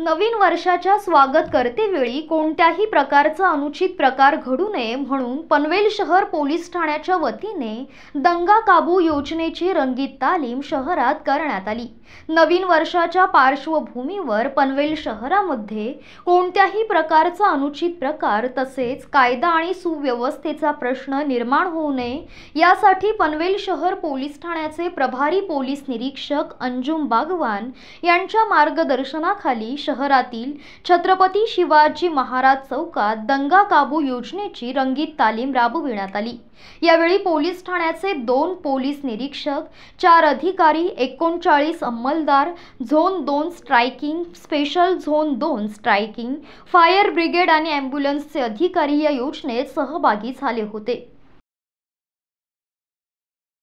नवीन वर्षाच्या स्वागत करतेवेळी कोणत्याही प्रकारचा अनुचित प्रकार घडू नये म्हणून पनवेल शहर पोलीस ठाण्याच्या वतीने दंगा काबू योजनेची रंगीत तालीम शहरात करण्यात आली नवीन वर्षाच्या पार्श्वभूमीवर पनवेल शहरामध्ये कोणत्याही प्रकारचा अनुचित प्रकार तसेच कायदा आणि सुव्यवस्थेचा प्रश्न निर्माण होऊ नये यासाठी पनवेल शहर पोलीस ठाण्याचे प्रभारी पोलीस निरीक्षक अंजुम बागवान यांच्या मार्गदर्शनाखाली शहरातील छत्रपती शिवाजी महाराज चौकात दंगा काबू योजनेची रंगीत तालीम राबविण्यात आली यावेळी पोलीस ठाण्याचे दोन पोलीस निरीक्षक चार अधिकारी एकोणचाळीस अंमलदार झोन दोन स्ट्रायकिंग स्पेशल झोन दोन स्ट्रायकिंग फायर ब्रिगेड आणि ॲम्ब्युलन्सचे अधिकारी या योजनेत सहभागी झाले होते